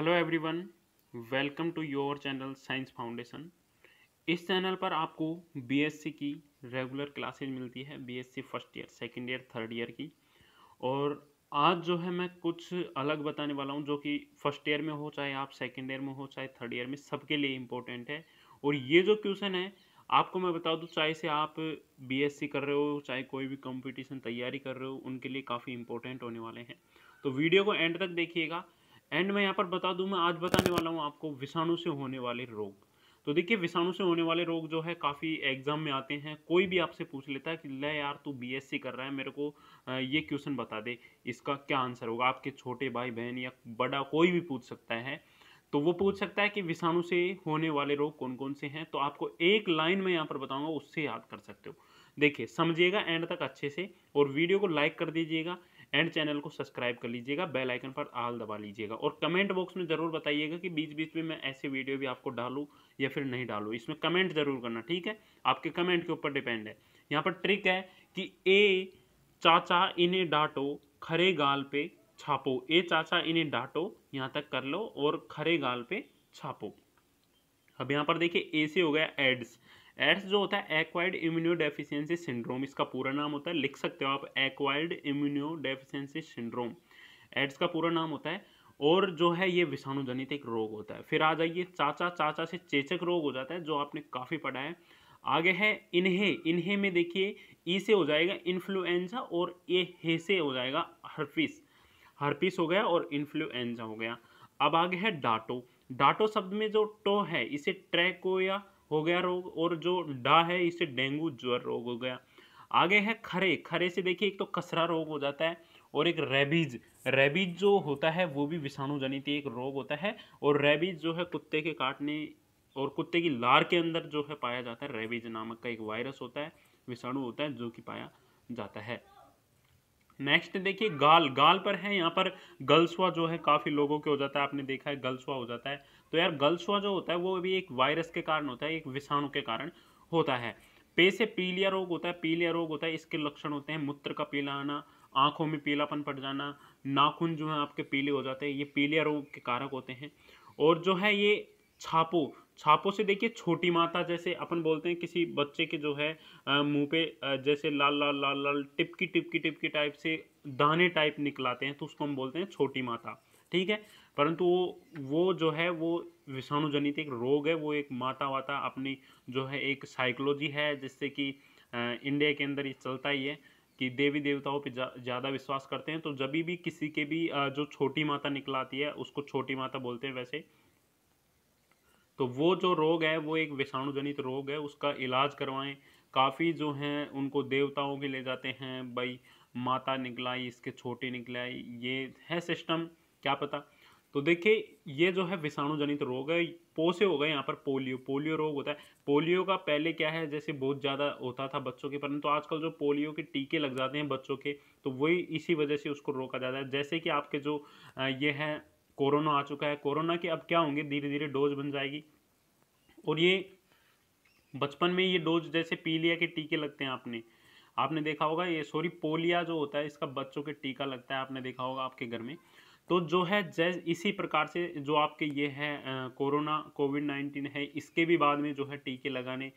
hello everyone welcome to your channel science foundation इस channel पर आपको बीएससी की रेगुलर क्लासेज मिलती है BSc first year second year third year की और आज जो है मैं कुछ अलग बताने वाला हूँ जो कि फर्स्ट ईयर में हो चाहे आप सेकेंड ईयर में हो चाहे थर्ड ईयर में सबके लिए इम्पोर्टेंट है और ये जो क्वेश्चन है आपको मैं बता दूँ चाहे से आप बी कर रहे हो चाहे कोई भी कॉम्पिटिशन तैयारी कर रहे हो उनके लिए काफ़ी इंपॉर्टेंट होने वाले हैं तो वीडियो को एंड तक देखिएगा एंड में यहाँ पर बता दूँ मैं आज बताने वाला हूँ आपको विषाणु से होने वाले रोग तो देखिए विषाणु से होने वाले रोग जो है काफ़ी एग्जाम में आते हैं कोई भी आपसे पूछ लेता है कि ले यार तू बीएससी कर रहा है मेरे को ये क्वेश्चन बता दे इसका क्या आंसर होगा आपके छोटे भाई बहन या बड़ा कोई भी पूछ सकता है तो वो पूछ सकता है कि विषाणु से होने वाले रोग कौन कौन से हैं तो आपको एक लाइन में यहाँ पर बताऊँगा उससे याद कर सकते हो देखिए समझिएगा एंड तक अच्छे से और वीडियो को लाइक कर दीजिएगा एंड चैनल को सब्सक्राइब कर लीजिएगा बेल आइकन पर आल दबा लीजिएगा और कमेंट बॉक्स में ज़रूर बताइएगा कि बीच बीच में मैं ऐसे वीडियो भी आपको डालूँ या फिर नहीं डालूँ इसमें कमेंट ज़रूर करना ठीक है आपके कमेंट के ऊपर डिपेंड है यहाँ पर ट्रिक है कि ए चाचा इन्हें डांटो खरे गाल पे छापो ए चाचा इन्हें डांटो यहाँ तक कर लो और खरे गाल पे छापो अब यहाँ पर देखिए ए से हो गया एड्स एड्स जो होता है एक्वायर्ड इम्यूनो सिंड्रोम इसका पूरा नाम होता है लिख सकते हो आप एक्वायर्ड इम्यूनो सिंड्रोम एड्स का पूरा नाम होता है और जो है ये विषाणु जनित एक रोग होता है फिर आ जाइए चाचा चाचा से चेचक रोग हो जाता है जो आपने काफ़ी पढ़ा है आगे है इन्हें इन्हें में देखिए ई से हो जाएगा इन्फ्लुएंजा और ए हे से हो जाएगा हर्पिस हर्पिस हो गया और इन्फ्लुएंजा हो गया अब आगे है डाटो डाटो शब्द में जो टो है इसे ट्रैकोया हो गया रोग और जो डा है इससे डेंगू ज्वर रोग हो गया आगे है खरे खरे से देखिए एक तो कसरा रोग हो जाता है और एक रेबीज रेबीज जो होता है वो भी विषाणु जनित एक रोग होता है और रेबीज जो है कुत्ते के काटने और कुत्ते की लार के अंदर जो है पाया जाता है रेबीज नामक का एक वायरस होता है विषाणु होता है जो कि पाया जाता है नेक्स्ट देखिए गाल गाल पर है यहाँ पर गल्सवा जो है काफ़ी लोगों के हो जाता है आपने देखा है गल्सवा हो जाता है तो यार गल्सवा जो होता है वो भी एक वायरस के कारण होता है एक विषाणु के कारण होता है पे से पीलिया रोग होता है पीलिया रोग होता है इसके लक्षण होते हैं मूत्र का पीला आना आँखों में पीलापन पड़ जाना नाखून जो है आपके पीले हो जाते हैं ये पीलिया रोग के कारक होते हैं और जो है ये छापो छापों से देखिए छोटी माता जैसे अपन बोलते हैं किसी बच्चे के जो है मुंह पे जैसे लाल लाल लाल लाल टिपकी टिपकी टिपकी टाइप से दाने टाइप निकलाते हैं तो उसको हम बोलते हैं छोटी माता ठीक है परंतु वो वो जो है वो विषाणुजनित एक रोग है वो एक माता वाता अपनी जो है एक साइकोलॉजी है जिससे कि इंडिया के अंदर ये चलता ही है कि देवी देवताओं पे ज़्यादा जा, विश्वास करते हैं तो जब भी किसी के भी जो छोटी माता निकलाती आती है उसको छोटी माता बोलते हैं वैसे तो वो जो रोग है वो एक विषाणु जनित रोग है उसका इलाज करवाएं काफ़ी जो हैं उनको देवताओं के ले जाते हैं भाई माता निकलाई इसके छोटे निकलाई ये है सिस्टम क्या पता तो देखिए ये जो है विषाणु जनित रोग है पोसे हो गए यहाँ पर पोलियो पोलियो रोग होता है पोलियो का पहले क्या है जैसे बहुत ज़्यादा होता था बच्चों के परंतु तो आजकल जो पोलियो के टीके लग जाते हैं बच्चों के तो वही इसी वजह से उसको रोका जाता है जैसे कि आपके जो ये हैं कोरोना आ चुका है कोरोना के अब क्या होंगे धीरे धीरे डोज बन जाएगी और ये बचपन में ये डोज जैसे पीलिया के टीके लगते हैं आपने आपने देखा होगा ये सॉरी पोलिया जो होता है इसका बच्चों के टीका लगता है आपने देखा होगा आपके घर में तो जो है जैस इसी प्रकार से जो आपके ये है कोरोना कोविड नाइन्टीन है इसके भी बाद में जो है टीके लगाने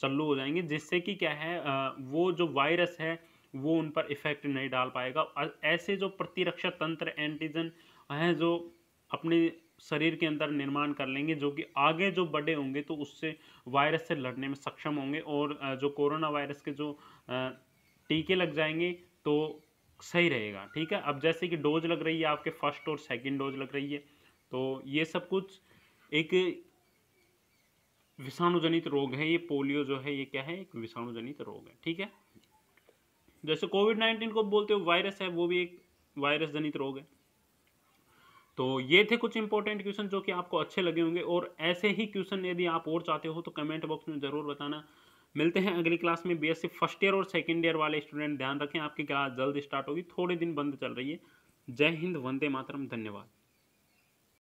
चालू हो जाएंगे जिससे कि क्या है आ, वो जो वायरस है वो उन पर इफ़ेक्ट नहीं डाल पाएगा ऐसे जो प्रतिरक्षा तंत्र एंटीजन हैं जो अपने शरीर के अंदर निर्माण कर लेंगे जो कि आगे जो बड़े होंगे तो उससे वायरस से लड़ने में सक्षम होंगे और जो कोरोना वायरस के जो टीके लग जाएंगे तो सही रहेगा ठीक है अब जैसे कि डोज लग रही है आपके फर्स्ट और सेकंड डोज लग रही है तो ये सब कुछ एक विषाणुजनित रोग है ये पोलियो जो है ये क्या है एक विषाणुजनित रोग है ठीक है जैसे कोविड नाइन्टीन को बोलते हो वायरस है वो भी एक वायरस जनित रोग है तो ये थे कुछ इंपॉर्टेंट क्वेश्चन जो कि आपको अच्छे लगे होंगे और ऐसे ही क्वेश्चन यदि आप और चाहते हो तो कमेंट बॉक्स में ज़रूर बताना मिलते हैं अगली क्लास में बीएससी फर्स्ट ईयर और सेकेंड ईयर वाले स्टूडेंट ध्यान रखें आपकी क्लास जल्द स्टार्ट होगी थोड़े दिन बंद चल रही है जय हिंद वंदे मातरम धन्यवाद